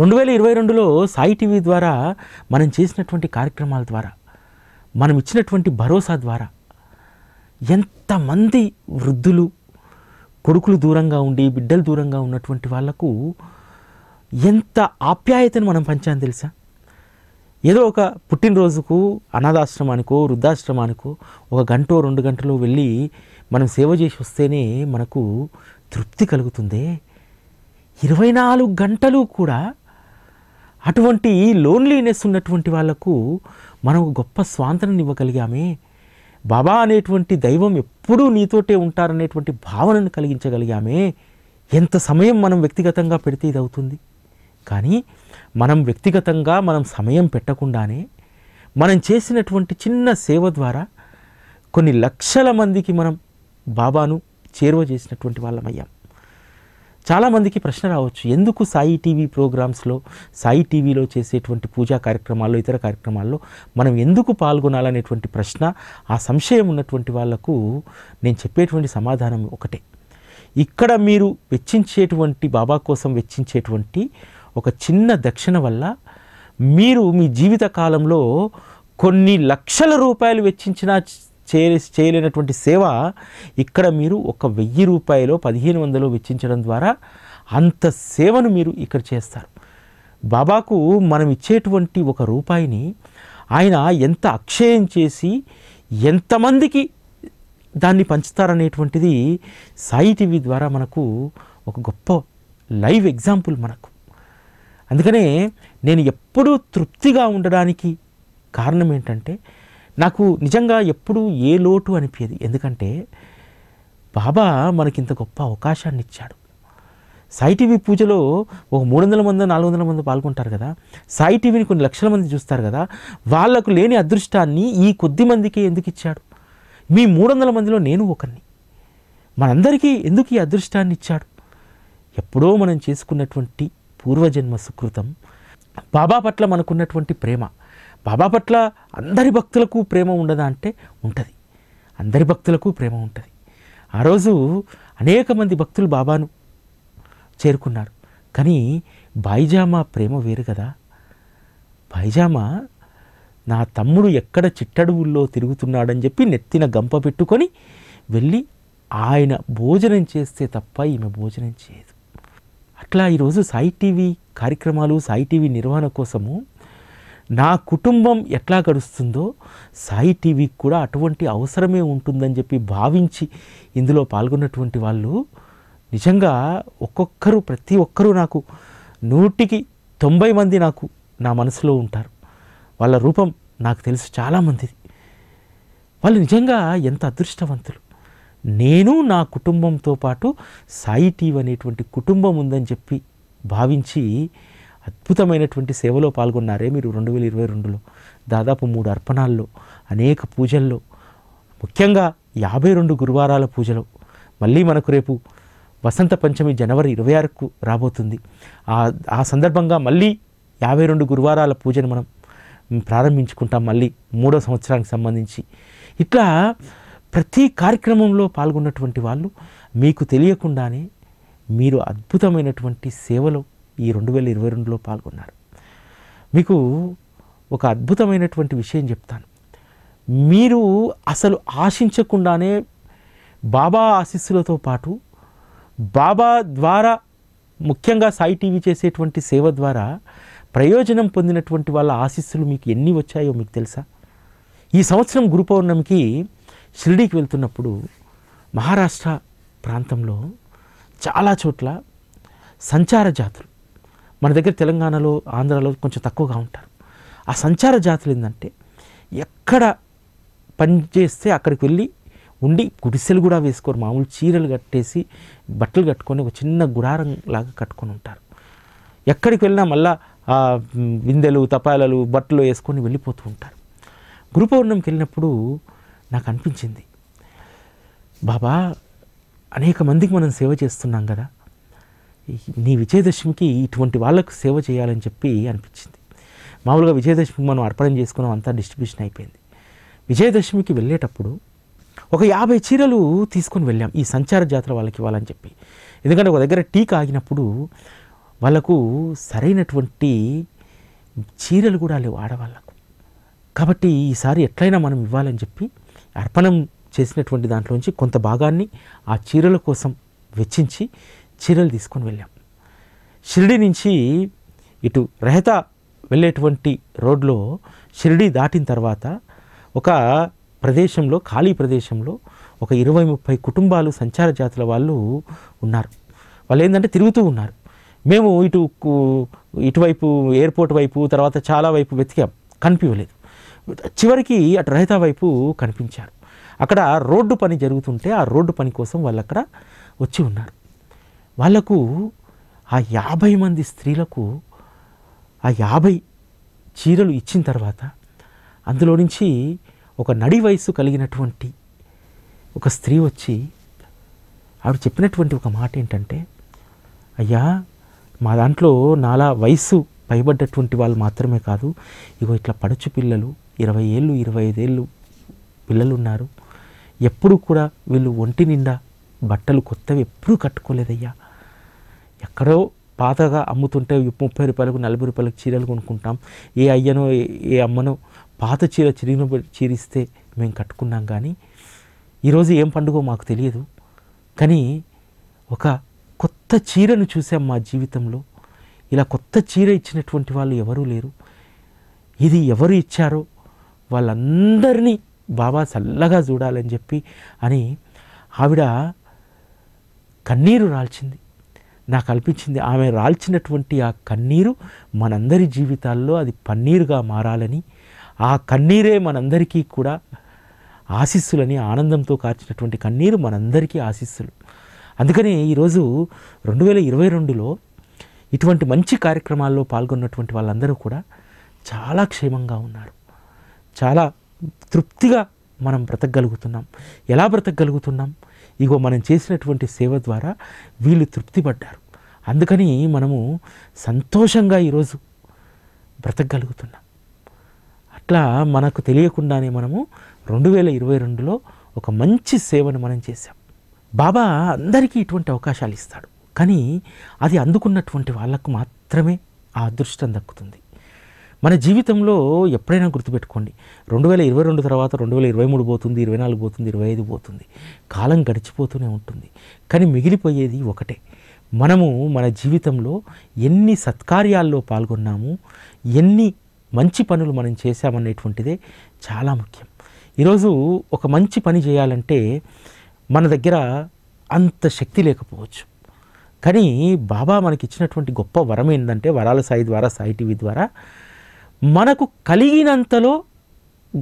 రెండు వేల ఇరవై రెండులో సాయి టీవీ ద్వారా మనం చేసినటువంటి కార్యక్రమాల ద్వారా మనం ఇచ్చినటువంటి భరోసా ద్వారా ఎంతమంది వృద్ధులు కొడుకులు దూరంగా ఉండి బిడ్డలు దూరంగా ఉన్నటువంటి వాళ్లకు ఎంత ఆప్యాయతను మనం పంచాను తెలుసా ఏదో ఒక పుట్టినరోజుకు అనాథాశ్రమానికో వృద్ధాశ్రమానికో ఒక గంటో రెండు గంటలో వెళ్ళి మనం సేవ చేసి వస్తేనే మనకు తృప్తి కలుగుతుంది ఇరవై నాలుగు గంటలు కూడా అటువంటి లోన్లీనెస్ ఉన్నటువంటి వాళ్లకు మనం గొప్ప స్వాతంత్రం ఇవ్వగలిగామే బాబా అనేటువంటి దైవం ఎప్పుడూ నీతోటే ఉంటారనేటువంటి భావనను కలిగించగలిగామే ఎంత సమయం మనం వ్యక్తిగతంగా పెడితే ఇది అవుతుంది కానీ మనం వ్యక్తిగతంగా మనం సమయం పెట్టకుండానే మనం చేసినటువంటి చిన్న సేవ ద్వారా కొన్ని లక్షల మందికి మనం బాబాను చేరువ చేసినటువంటి వాళ్ళమయ్యాం చాలామందికి ప్రశ్న రావచ్చు ఎందుకు సాయి టీవీ ప్రోగ్రామ్స్లో సాయి టీవీలో చేసేటువంటి పూజా కార్యక్రమాల్లో ఇతర కార్యక్రమాల్లో మనం ఎందుకు పాల్గొనాలనేటువంటి ప్రశ్న ఆ సంశయం ఉన్నటువంటి వాళ్లకు నేను చెప్పేటువంటి సమాధానం ఒకటే ఇక్కడ మీరు వెచ్చించేటువంటి బాబా కోసం వెచ్చించేటువంటి ఒక చిన్న దక్షిణ వల్ల మీరు మీ జీవిత కాలంలో కొన్ని లక్షల రూపాయలు వెచ్చించిన చే చేయలేనటువంటి సేవ ఇక్కడ మీరు ఒక వెయ్యి రూపాయలు పదిహేను వందలు వెచ్చించడం ద్వారా అంత సేవను మీరు ఇక్కడ చేస్తారు బాబాకు మనం ఇచ్చేటువంటి ఒక రూపాయిని ఆయన ఎంత అక్షయం చేసి ఎంతమందికి దాన్ని పంచుతారనేటువంటిది సాయి టీవీ ద్వారా మనకు ఒక గొప్ప లైవ్ ఎగ్జాంపుల్ మనకు అందుకనే నేను ఎప్పుడూ తృప్తిగా ఉండడానికి కారణం ఏంటంటే నాకు నిజంగా ఎప్పుడూ ఏ లోటు అనిపించేది ఎందుకంటే బాబా మనకింత గొప్ప అవకాశాన్ని ఇచ్చాడు సాయి టీవీ పూజలో ఒక మూడు వందల మంది నాలుగు వందల మంది పాల్గొంటారు కదా సాయి టీవీని కొన్ని లక్షల మంది చూస్తారు కదా వాళ్లకు లేని అదృష్టాన్ని ఈ కొద్ది మందికి ఎందుకు ఇచ్చాడు మీ మూడు వందల మందిలో నేను ఒకరిని మనందరికీ ఎందుకు ఈ అదృష్టాన్ని ఇచ్చాడు ఎప్పుడో మనం చేసుకున్నటువంటి పూర్వజన్మ సుకృతం బాబా పట్ల మనకున్నటువంటి ప్రేమ బాబా పట్ల అందరి భక్తులకు ప్రేమ ఉండదా అంటే ఉంటుంది అందరి భక్తులకు ప్రేమ ఉంటుంది ఆ రోజు అనేక మంది భక్తులు బాబాను చేరుకున్నారు కానీ బాయిజామా ప్రేమ వేరు కదా బాయిజామా నా తమ్ముడు ఎక్కడ చిట్టడువుల్లో తిరుగుతున్నాడని చెప్పి నెత్తిన గంప పెట్టుకొని వెళ్ళి ఆయన భోజనం చేస్తే తప్ప ఈమె భోజనం చేయదు అట్లా ఈరోజు సాయి టీవీ కార్యక్రమాలు సాయి టీవీ నిర్వహణ కోసము నా కుటుంబం ఎట్లా గడుస్తుందో సాయి టీవీకి కూడా అటువంటి అవసరమే ఉంటుందని చెప్పి భావించి ఇందులో పాల్గొన్నటువంటి వాళ్ళు నిజంగా ఒక్కొక్కరు ప్రతి ఒక్కరూ నాకు నూటికి తొంభై మంది నాకు నా మనసులో ఉంటారు వాళ్ళ రూపం నాకు తెలుసు చాలామందిది వాళ్ళు నిజంగా ఎంత అదృష్టవంతులు నేను నా కుటుంబంతో పాటు సాయి టీవీ అనేటువంటి కుటుంబం ఉందని చెప్పి భావించి అద్భుతమైనటువంటి సేవలో పాల్గొన్నారే మీరు రెండు వేల ఇరవై రెండులో దాదాపు మూడు అర్పణాల్లో అనేక పూజల్లో ముఖ్యంగా యాభై రెండు గురువారాల పూజలో మళ్ళీ మనకు రేపు వసంత పంచమి జనవరి ఇరవై ఆరుకు రాబోతుంది ఆ ఆ సందర్భంగా మళ్ళీ యాభై రెండు గురువారాల పూజను మనం ప్రారంభించుకుంటాం మళ్ళీ మూడో సంవత్సరానికి సంబంధించి ఇట్లా ప్రతి కార్యక్రమంలో పాల్గొన్నటువంటి వాళ్ళు మీకు తెలియకుండానే మీరు అద్భుతమైనటువంటి సేవలో ఈ రెండు వేల ఇరవై రెండులో పాల్గొన్నారు మీకు ఒక అద్భుతమైనటువంటి విషయం చెప్తాను మీరు అసలు ఆశించకుండానే బాబా ఆశీస్సులతో పాటు బాబా ద్వారా ముఖ్యంగా సాయి టీవీ చేసేటువంటి సేవ ద్వారా ప్రయోజనం పొందినటువంటి వాళ్ళ ఆశీస్సులు మీకు ఎన్ని వచ్చాయో మీకు తెలుసా ఈ సంవత్సరం గురు పౌర్ణమికి షిరిడీకి వెళ్తున్నప్పుడు మహారాష్ట్ర ప్రాంతంలో చాలా చోట్ల సంచార జాతులు మన దగ్గర తెలంగాణలో ఆంధ్రాలో కొంచెం తక్కువగా ఉంటారు ఆ సంచార జాతులు ఏంటంటే ఎక్కడ పనిచేస్తే అక్కడికి వెళ్ళి ఉండి గుడిసెలు కూడా వేసుకోరు మామూలు చీరలు కట్టేసి బట్టలు కట్టుకొని ఒక చిన్న గుడారం లాగా కట్టుకొని ఉంటారు ఎక్కడికి వెళ్ళినా మళ్ళా విందెలు తపాలలు బట్టలు వేసుకొని వెళ్ళిపోతూ ఉంటారు గురుపౌర్ణమికి వెళ్ళినప్పుడు నాకు అనిపించింది బాబా అనేక మందికి మనం సేవ చేస్తున్నాం కదా నీ విజయదశమికి ఇటువంటి వాళ్ళకు సేవ చేయాలని చెప్పి అనిపించింది మామూలుగా విజయదశమికి మనం అర్పణం చేసుకున్నాం అంతా డిస్ట్రిబ్యూషన్ అయిపోయింది విజయదశమికి వెళ్ళేటప్పుడు ఒక యాభై చీరలు తీసుకొని వెళ్ళాం ఈ సంచార జాతర వాళ్ళకి ఇవ్వాలని చెప్పి ఎందుకంటే ఒక దగ్గర టీ కాగినప్పుడు వాళ్ళకు సరైనటువంటి చీరలు కూడా లేవు ఆడవాళ్ళకు కాబట్టి ఈసారి ఎట్లయినా మనం ఇవ్వాలని చెప్పి అర్పణం చేసినటువంటి దాంట్లోంచి కొంత భాగాన్ని ఆ చీరల కోసం వెచ్చించి చీరలు తీసుకొని వెళ్ళాం షిరిడి నుంచి ఇటు రహిత వెళ్ళేటువంటి రోడ్లో షిరిడి దాటిన తర్వాత ఒక ప్రదేశంలో ఖాళీ ప్రదేశంలో ఒక ఇరవై ముప్పై కుటుంబాలు సంచార జాతుల వాళ్ళు ఉన్నారు వాళ్ళు ఏంటంటే తిరుగుతూ ఉన్నారు మేము ఇటు ఇటువైపు ఎయిర్పోర్ట్ వైపు తర్వాత చాలా వైపు వెతికాం కనిపించలేదు చివరికి అటు రహిత వైపు కనిపించారు అక్కడ రోడ్డు పని జరుగుతుంటే ఆ రోడ్డు పని కోసం వాళ్ళు అక్కడ వచ్చి ఉన్నారు వాళ్ళకు ఆ యాభై మంది స్త్రీలకు ఆ యాభై చీరలు ఇచ్చిన తర్వాత అందులో నుంచి ఒక నడి వయసు కలిగినటువంటి ఒక స్త్రీ వచ్చి ఆవిడ చెప్పినటువంటి ఒక మాట ఏంటంటే అయ్యా మా దాంట్లో నాలా వయసు పైబడ్డటువంటి వాళ్ళు మాత్రమే కాదు ఇగో ఇట్లా పడుచు పిల్లలు ఇరవై ఏళ్ళు ఇరవై ఐదేళ్ళు పిల్లలు ఉన్నారు ఎప్పుడు కూడా వీళ్ళు ఒంటి నిండా బట్టలు కొత్తవి ఎప్పుడూ కట్టుకోలేదయ్యా ఎక్కడో పాతగా అమ్ముతుంటే ముప్పై రూపాయలకు నలభై రూపాయలకు చీరలు కొనుక్కుంటాం ఏ అయ్యనో ఏ అమ్మనో పాత చీర చిరిగిన చీరిస్తే మేము కట్టుకున్నాం కానీ ఈరోజు ఏం పండుగో మాకు తెలియదు కానీ ఒక కొత్త చీరను చూసాం మా జీవితంలో ఇలా కొత్త చీర ఇచ్చినటువంటి వాళ్ళు ఎవరూ లేరు ఇది ఎవరు ఇచ్చారో వాళ్ళందరినీ బాబా చల్లగా చూడాలని చెప్పి అని ఆవిడ కన్నీరు రాల్చింది నాకు అనిపించింది ఆమె రాల్చినటువంటి ఆ కన్నీరు మనందరి జీవితాల్లో అది పన్నీరుగా మారాలని ఆ కన్నీరే మనందరికీ కూడా ఆశీస్సులని ఆనందంతో కార్చినటువంటి కన్నీరు మనందరికీ ఆశీస్సులు అందుకనే ఈరోజు రెండు వేల ఇరవై రెండులో ఇటువంటి మంచి కార్యక్రమాల్లో పాల్గొన్నటువంటి వాళ్ళందరూ కూడా చాలా క్షేమంగా ఉన్నారు చాలా తృప్తిగా మనం బ్రతకగలుగుతున్నాం ఎలా బ్రతకగలుగుతున్నాం ఇగో మనం చేసినటువంటి సేవ ద్వారా వీళ్ళు తృప్తి పడ్డారు అందుకని మనము సంతోషంగా ఈరోజు బ్రతకగలుగుతున్నాం అట్లా మనకు తెలియకుండానే మనము రెండు వేల ఇరవై రెండులో ఒక మంచి సేవను మనం చేశాం బాబా అందరికీ ఇటువంటి అవకాశాలు ఇస్తాడు కానీ అది అందుకున్నటువంటి వాళ్ళకు మాత్రమే ఆ అదృష్టం దక్కుతుంది మన జీవితంలో ఎప్పుడైనా గుర్తుపెట్టుకోండి రెండు వేల ఇరవై రెండు తర్వాత రెండు వేల ఇరవై మూడు పోతుంది ఇరవై నాలుగు పోతుంది ఇరవై ఐదు పోతుంది కాలం గడిచిపోతూనే ఉంటుంది కానీ మిగిలిపోయేది ఒకటే మనము మన జీవితంలో ఎన్ని సత్కార్యాల్లో పాల్గొన్నాము ఎన్ని మంచి పనులు మనం చేశామనేటువంటిదే చాలా ముఖ్యం ఈరోజు ఒక మంచి పని చేయాలంటే మన దగ్గర అంత శక్తి లేకపోవచ్చు కానీ బాబా మనకి ఇచ్చినటువంటి గొప్ప వరం ఏంటంటే వరాల సాయి ద్వారా సాయి టీవీ ద్వారా మనకు కలిగినంతలో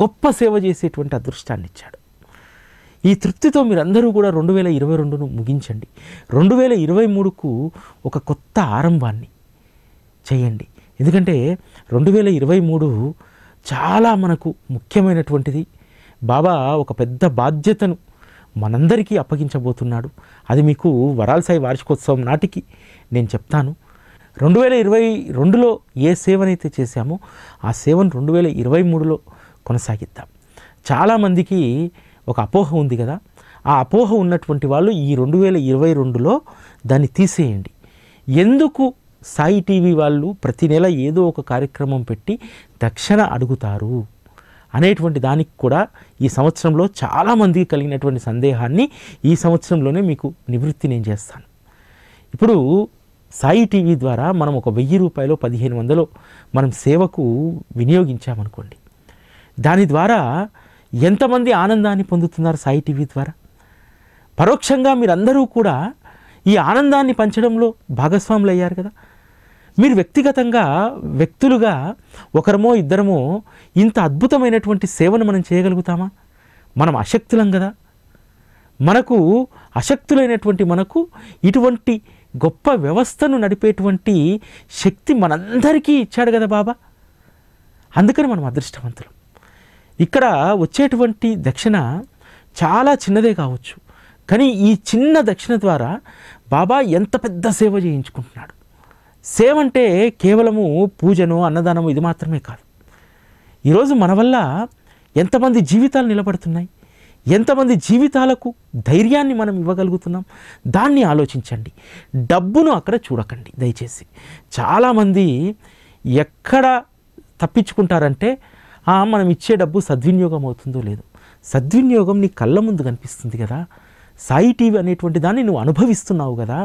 గొప్ప సేవ చేసేటువంటి అదృష్టాన్ని ఇచ్చాడు ఈ తృప్తితో మీరందరూ కూడా రెండు వేల ఇరవై రెండును ముగించండి రెండు వేల ఇరవై మూడుకు ఒక కొత్త ఆరంభాన్ని చేయండి ఎందుకంటే రెండు వేల ఇరవై మూడు చాలా మనకు ముఖ్యమైనటువంటిది బాబా ఒక పెద్ద బాధ్యతను మనందరికీ అప్పగించబోతున్నాడు అది మీకు వరాల్సాయి వార్షికోత్సవం నాటికి నేను చెప్తాను రెండు వేల ఇరవై రెండులో ఏ సేవనైతే చేశామో ఆ సేవను రెండు వేల ఇరవై మూడులో కొనసాగిద్దాం చాలామందికి ఒక అపోహ ఉంది కదా ఆ అపోహ ఉన్నటువంటి వాళ్ళు ఈ రెండు వేల ఇరవై రెండులో దాన్ని తీసేయండి ఎందుకు సాయి టీవీ వాళ్ళు ప్రతి నెల ఏదో ఒక కార్యక్రమం పెట్టి దక్షిణ అడుగుతారు అనేటువంటి దానికి కూడా ఈ సంవత్సరంలో చాలామందికి కలిగినటువంటి సందేహాన్ని ఈ సంవత్సరంలోనే మీకు నివృత్తి నేను చేస్తాను ఇప్పుడు సాయి టీవీ ద్వారా మనం ఒక వెయ్యి రూపాయలు పదిహేను వందలు మనం సేవకు వినియోగించామనుకోండి దాని ద్వారా ఎంతమంది ఆనందాన్ని పొందుతున్నారు సాయి టీవీ ద్వారా పరోక్షంగా మీరందరూ కూడా ఈ ఆనందాన్ని పంచడంలో భాగస్వాములు అయ్యారు కదా మీరు వ్యక్తిగతంగా వ్యక్తులుగా ఒకరమో ఇద్దరమో ఇంత అద్భుతమైనటువంటి సేవను మనం చేయగలుగుతామా మనం అశక్తులం కదా మనకు అశక్తులైనటువంటి మనకు ఇటువంటి గొప్ప వ్యవస్థను నడిపేటువంటి శక్తి మనందరికీ ఇచ్చాడు కదా బాబా అందుకని మనం అదృష్టవంతులం ఇక్కడ వచ్చేటువంటి దక్షిణ చాలా చిన్నదే కావచ్చు కానీ ఈ చిన్న దక్షిణ ద్వారా బాబా ఎంత పెద్ద సేవ చేయించుకుంటున్నాడు సేవ అంటే కేవలము పూజను అన్నదానము ఇది మాత్రమే కాదు ఈరోజు మన వల్ల ఎంతమంది జీవితాలు నిలబడుతున్నాయి ఎంతమంది జీవితాలకు ధైర్యాన్ని మనం ఇవ్వగలుగుతున్నాం దాన్ని ఆలోచించండి డబ్బును అక్కడ చూడకండి దయచేసి చాలామంది ఎక్కడ తప్పించుకుంటారంటే మనం ఇచ్చే డబ్బు సద్వినియోగం అవుతుందో లేదో సద్వినియోగం నీ కళ్ళ ముందు కనిపిస్తుంది కదా సాయి టీవీ అనేటువంటి దాన్ని నువ్వు అనుభవిస్తున్నావు కదా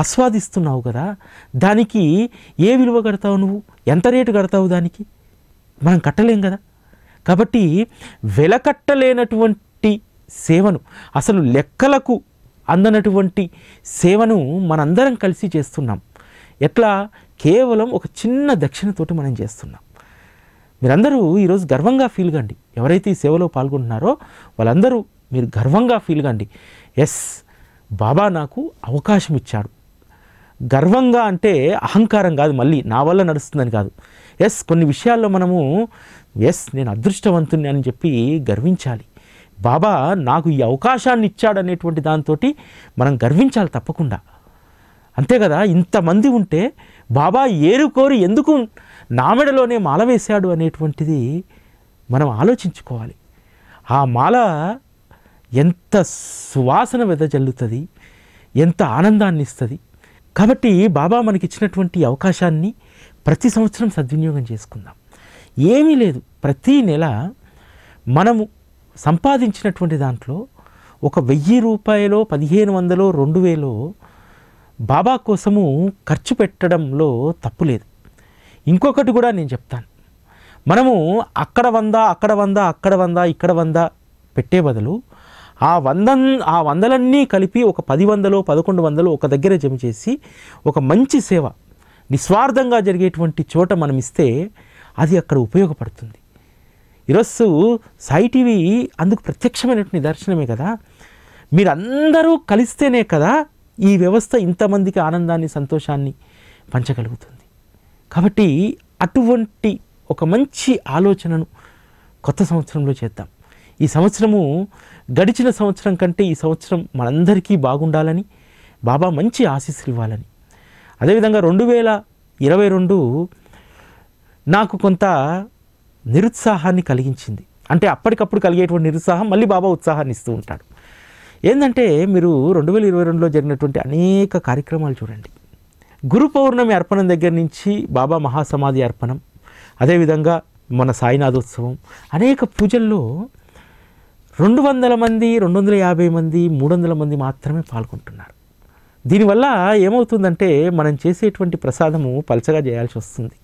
ఆస్వాదిస్తున్నావు కదా దానికి ఏ విలువ కడతావు నువ్వు ఎంత రేటు కడతావు దానికి మనం కట్టలేం కదా కాబట్టి వెలకట్టలేనటువంటి సేవను అసలు లెక్కలకు అందనటువంటి సేవను మనందరం కలిసి చేస్తున్నాం ఎట్లా కేవలం ఒక చిన్న దక్షిణతోటి మనం చేస్తున్నాం మీరందరూ ఈరోజు గర్వంగా ఫీల్ కండి ఎవరైతే ఈ సేవలో పాల్గొంటున్నారో వాళ్ళందరూ మీరు గర్వంగా ఫీల్ కండి ఎస్ బాబా నాకు అవకాశం ఇచ్చాడు గర్వంగా అంటే అహంకారం కాదు మళ్ళీ నా వల్ల నడుస్తుందని కాదు ఎస్ కొన్ని విషయాల్లో మనము ఎస్ నేను అదృష్టవంతుని అని చెప్పి గర్వించాలి బాబా నాకు ఈ అవకాశాన్ని ఇచ్చాడనేటువంటి దాంతో మనం గర్వించాలి తప్పకుండా అంతే కదా ఇంతమంది ఉంటే బాబా ఏరు కోరి ఎందుకు నామెడలోనే మాల వేశాడు అనేటువంటిది మనం ఆలోచించుకోవాలి ఆ మాల ఎంత సువాసన వెదజల్లుతుంది ఎంత ఆనందాన్ని ఇస్తుంది కాబట్టి బాబా మనకి ఇచ్చినటువంటి అవకాశాన్ని ప్రతి సంవత్సరం సద్వినియోగం చేసుకుందాం ఏమీ లేదు ప్రతీ నెల మనము సంపాదించినటువంటి దాంట్లో ఒక వెయ్యి రూపాయలో పదిహేను వందలో రెండు వేలో బాబా కోసము ఖర్చు పెట్టడంలో తప్పు లేదు ఇంకొకటి కూడా నేను చెప్తాను మనము అక్కడ వంద అక్కడ వంద అక్కడ వంద ఇక్కడ వంద పెట్టే బదులు ఆ వంద ఆ వందలన్నీ కలిపి ఒక పది వందలు పదకొండు వందలు ఒక దగ్గర జమ చేసి ఒక మంచి సేవ నిస్వార్థంగా జరిగేటువంటి చోట మనం ఇస్తే అది అక్కడ ఉపయోగపడుతుంది ఈరోజు సాయి టీవీ అందుకు ప్రత్యక్షమైనటువంటి నిదర్శనమే కదా మీరందరూ కలిస్తేనే కదా ఈ వ్యవస్థ ఇంతమందికి ఆనందాన్ని సంతోషాన్ని పంచగలుగుతుంది కాబట్టి అటువంటి ఒక మంచి ఆలోచనను కొత్త సంవత్సరంలో చేద్దాం ఈ సంవత్సరము గడిచిన సంవత్సరం కంటే ఈ సంవత్సరం మనందరికీ బాగుండాలని బాబా మంచి ఆశీస్సులు ఇవ్వాలని అదేవిధంగా రెండు వేల ఇరవై రెండు నాకు కొంత నిరుత్సాహాన్ని కలిగించింది అంటే అప్పటికప్పుడు కలిగేటువంటి నిరుత్సాహం మళ్ళీ బాబా ఉత్సాహాన్ని ఇస్తూ ఉంటాడు ఏంటంటే మీరు రెండు వేల ఇరవై రెండులో జరిగినటువంటి అనేక కార్యక్రమాలు చూడండి గురు పౌర్ణమి అర్పణం దగ్గర నుంచి బాబా మహాసమాధి అర్పణం అదేవిధంగా మన సాయినాథోత్సవం అనేక పూజల్లో రెండు వందల మంది రెండు వందల యాభై మంది మూడు వందల మంది మాత్రమే పాల్గొంటున్నారు దీనివల్ల ఏమవుతుందంటే మనం చేసేటువంటి ప్రసాదము పలచగా చేయాల్సి వస్తుంది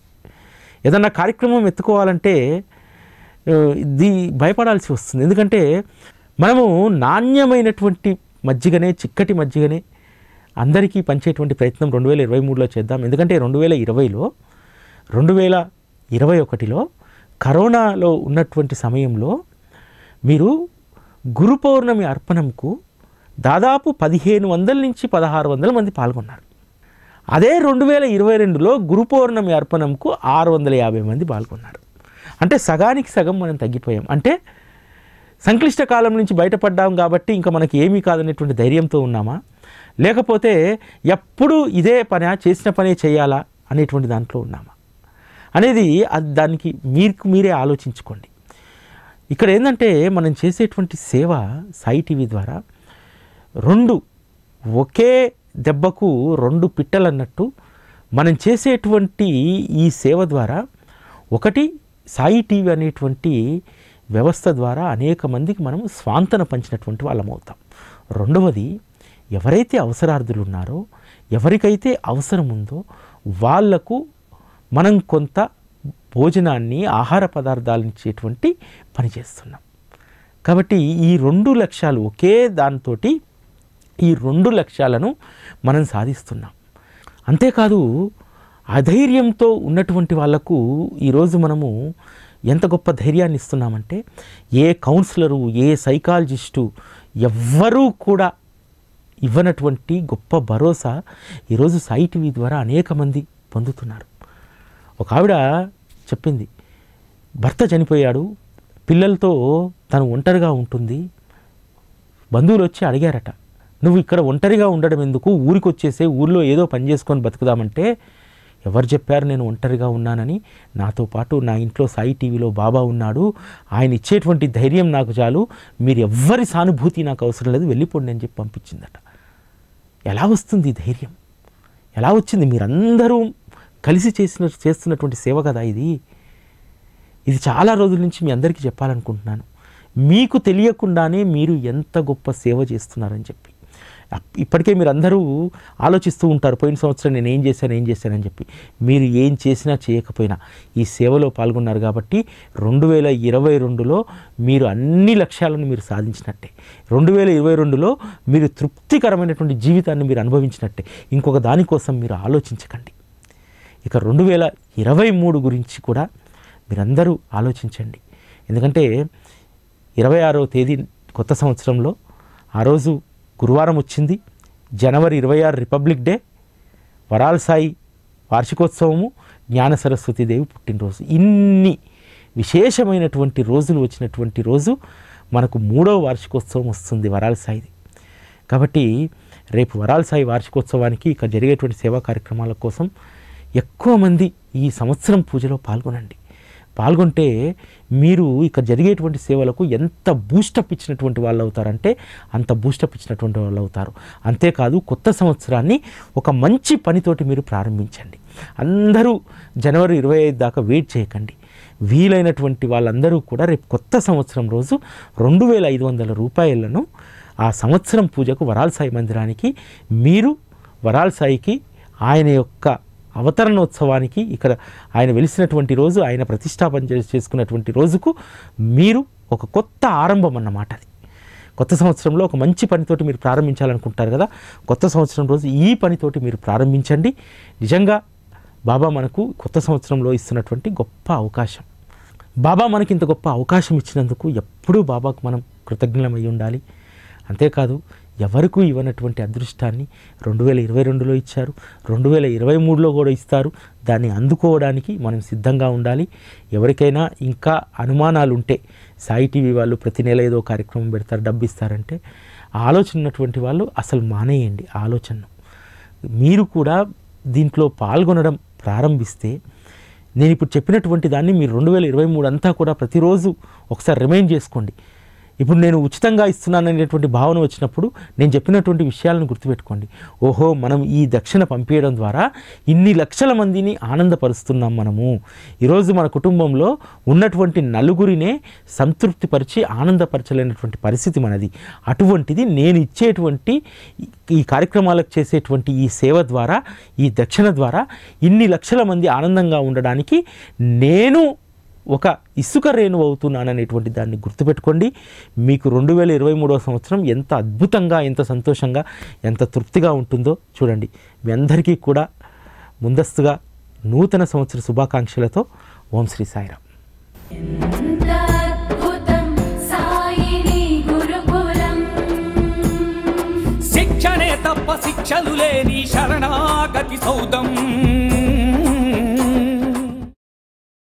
ఏదన్నా కార్యక్రమం ఎత్తుకోవాలంటే ఇది భయపడాల్సి వస్తుంది ఎందుకంటే మనము నాణ్యమైనటువంటి మజ్జిగనే చిక్కటి మజ్జిగనే అందరికీ పంచేటువంటి ప్రయత్నం రెండు వేల ఇరవై మూడులో చేద్దాం ఎందుకంటే రెండు వేల ఇరవైలో రెండు వేల ఇరవై ఒకటిలో కరోనాలో ఉన్నటువంటి సమయంలో మీరు గురు పౌర్ణమి అర్పణంకు దాదాపు పదిహేను వందల నుంచి పదహారు వందల మంది పాల్గొన్నారు అదే రెండు వేల ఇరవై రెండులో గురు పౌర్ణమి అర్పణంకు ఆరు వందల యాభై మంది పాల్గొన్నారు అంటే సగానికి సగం మనం తగ్గిపోయాం అంటే సంక్లిష్ట కాలం నుంచి బయటపడ్డాం కాబట్టి ఇంకా మనకి ఏమీ కాదనేటువంటి ధైర్యంతో ఉన్నామా లేకపోతే ఎప్పుడు ఇదే పని చేసిన పనే చేయాలా అనేటువంటి దాంట్లో ఉన్నామా అనేది అది దానికి మీరు మీరే ఆలోచించుకోండి ఇక్కడ ఏంటంటే మనం చేసేటువంటి సేవ సాయి టీవీ ద్వారా రెండు ఒకే దెబ్బకు రెండు పిట్టలు అన్నట్టు మనం చేసేటువంటి ఈ సేవ ద్వారా ఒకటి సాయి టీవీ అనేటువంటి వ్యవస్థ ద్వారా అనేక మందికి మనం స్వాంతన పంచినటువంటి వాళ్ళం అవుతాం రెండవది ఎవరైతే అవసరార్థులు ఉన్నారో ఎవరికైతే అవసరం ఉందో వాళ్లకు మనం కొంత భోజనాన్ని ఆహార పదార్థాలను ఇచ్చేటువంటి పని చేస్తున్నాం కాబట్టి ఈ రెండు లక్ష్యాలు ఒకే దానితోటి ఈ రెండు లక్ష్యాలను మనం సాధిస్తున్నాం అంతేకాదు అధైర్యంతో ఉన్నటువంటి వాళ్లకు ఈరోజు మనము ఎంత గొప్ప ధైర్యాన్ని ఇస్తున్నామంటే ఏ కౌన్సిలరు ఏ సైకాలజిస్టు ఎవ్వరూ కూడా ఇవ్వనటువంటి గొప్ప భరోసా ఈరోజు సై టీవీ ద్వారా అనేక మంది పొందుతున్నారు ఒక ఆవిడ చెప్పింది భర్త చనిపోయాడు పిల్లలతో తను ఒంటరిగా ఉంటుంది బంధువులు వచ్చి అడిగారట నువ్వు ఇక్కడ ఒంటరిగా ఉండడం ఎందుకు ఊరికి వచ్చేసే ఊర్లో ఏదో పని చేసుకొని బతుకుదామంటే ఎవరు చెప్పారు నేను ఒంటరిగా ఉన్నానని నాతో పాటు నా ఇంట్లో సాయి టీవీలో బాబా ఉన్నాడు ఆయన ఇచ్చేటువంటి ధైర్యం నాకు చాలు మీరు ఎవ్వరి సానుభూతి నాకు అవసరం లేదు వెళ్ళిపోండి అని చెప్పి పంపించిందట ఎలా వస్తుంది ధైర్యం ఎలా వచ్చింది మీరందరూ కలిసి చేసిన చేస్తున్నటువంటి సేవ కదా ఇది ఇది చాలా రోజుల నుంచి మీ అందరికీ చెప్పాలనుకుంటున్నాను మీకు తెలియకుండానే మీరు ఎంత గొప్ప సేవ చేస్తున్నారని చెప్పి ఇప్పటికే మీరు అందరూ ఆలోచిస్తూ ఉంటారు పోయిన సంవత్సరం నేను ఏం చేశాను ఏం చేశానని చెప్పి మీరు ఏం చేసినా చేయకపోయినా ఈ సేవలో పాల్గొన్నారు కాబట్టి రెండు వేల ఇరవై రెండులో మీరు అన్ని లక్ష్యాలను మీరు సాధించినట్టే రెండు వేల ఇరవై రెండులో మీరు తృప్తికరమైనటువంటి జీవితాన్ని మీరు అనుభవించినట్టే ఇంకొక దానికోసం మీరు ఆలోచించకండి ఇక రెండు వేల ఇరవై మూడు గురించి కూడా మీరందరూ ఆలోచించండి ఎందుకంటే ఇరవై ఆరో తేదీ కొత్త సంవత్సరంలో ఆ రోజు గురువారం వచ్చింది జనవరి ఇరవై ఆరు రిపబ్లిక్ డే వరాల్సాయి వార్షికోత్సవము జ్ఞాన సరస్వతీదేవి పుట్టినరోజు ఇన్ని విశేషమైనటువంటి రోజులు వచ్చినటువంటి రోజు మనకు మూడవ వార్షికోత్సవం వస్తుంది వరాలసాయిది కాబట్టి రేపు వరాలసాయి వార్షికోత్సవానికి ఇక జరిగేటువంటి సేవా కార్యక్రమాల కోసం ఎక్కువ మంది ఈ సంవత్సరం పూజలో పాల్గొనండి పాల్గొంటే మీరు ఇక్కడ జరిగేటువంటి సేవలకు ఎంత బూస్టప్ ఇచ్చినటువంటి వాళ్ళు అవుతారంటే అంత బూస్టప్ ఇచ్చినటువంటి వాళ్ళు అవుతారు అంతేకాదు కొత్త సంవత్సరాన్ని ఒక మంచి పనితోటి మీరు ప్రారంభించండి అందరూ జనవరి ఇరవై ఐదు దాకా వెయిట్ చేయకండి వీలైనటువంటి వాళ్ళందరూ కూడా రేపు కొత్త సంవత్సరం రోజు రెండు వేల ఐదు వందల రూపాయలను ఆ సంవత్సరం పూజకు వరాల సాయి మందిరానికి మీరు వరాల సాయికి ఆయన యొక్క అవతరణోత్సవానికి ఇక్కడ ఆయన వెలిసినటువంటి రోజు ఆయన ప్రతిష్టాపన చేసుకున్నటువంటి రోజుకు మీరు ఒక కొత్త ఆరంభం అన్నమాట అది కొత్త సంవత్సరంలో ఒక మంచి పనితోటి మీరు ప్రారంభించాలనుకుంటారు కదా కొత్త సంవత్సరం రోజు ఈ పనితోటి మీరు ప్రారంభించండి నిజంగా బాబా మనకు కొత్త సంవత్సరంలో ఇస్తున్నటువంటి గొప్ప అవకాశం బాబా మనకి ఇంత గొప్ప అవకాశం ఇచ్చినందుకు ఎప్పుడూ బాబాకు మనం కృతజ్ఞమై ఉండాలి అంతేకాదు ఎవరికూ ఇవ్వనటువంటి అదృష్టాన్ని రెండు వేల ఇరవై రెండులో ఇచ్చారు రెండు వేల ఇరవై మూడులో కూడా ఇస్తారు దాన్ని అందుకోవడానికి మనం సిద్ధంగా ఉండాలి ఎవరికైనా ఇంకా అనుమానాలు ఉంటే సాయి టీవీ వాళ్ళు ప్రతి నెల ఏదో కార్యక్రమం పెడతారు డబ్బు ఇస్తారంటే ఆలోచన ఉన్నటువంటి వాళ్ళు అసలు మానేయండి ఆలోచన మీరు కూడా దీంట్లో పాల్గొనడం ప్రారంభిస్తే నేను ఇప్పుడు చెప్పినటువంటి దాన్ని మీరు రెండు వేల ఇరవై మూడు అంతా కూడా ప్రతిరోజు ఒకసారి రిమైండ్ చేసుకోండి ఇప్పుడు నేను ఉచితంగా ఇస్తున్నాను అనేటువంటి భావన వచ్చినప్పుడు నేను చెప్పినటువంటి విషయాలను గుర్తుపెట్టుకోండి ఓహో మనం ఈ దక్షిణ పంపించడం ద్వారా ఇన్ని లక్షల మందిని ఆనందపరుస్తున్నాం మనము ఈరోజు మన కుటుంబంలో ఉన్నటువంటి నలుగురినే సంతృప్తిపరిచి ఆనందపరచలేనటువంటి పరిస్థితి మనది అటువంటిది నేను ఇచ్చేటువంటి ఈ కార్యక్రమాలకు చేసేటువంటి ఈ సేవ ద్వారా ఈ దక్షిణ ద్వారా ఇన్ని లక్షల మంది ఆనందంగా ఉండడానికి నేను ఒక ఇసుక రేణు అవుతున్నాననేటువంటి దాన్ని గుర్తుపెట్టుకోండి మీకు రెండు వేల ఇరవై మూడవ సంవత్సరం ఎంత అద్భుతంగా ఎంత సంతోషంగా ఎంత తృప్తిగా ఉంటుందో చూడండి మీ అందరికీ కూడా ముందస్తుగా నూతన సంవత్సర శుభాకాంక్షలతో ఓం శ్రీ సాయిరామ్ శిక్షణే తప్ప శిక్షలు లేని శరణాగతి సౌదం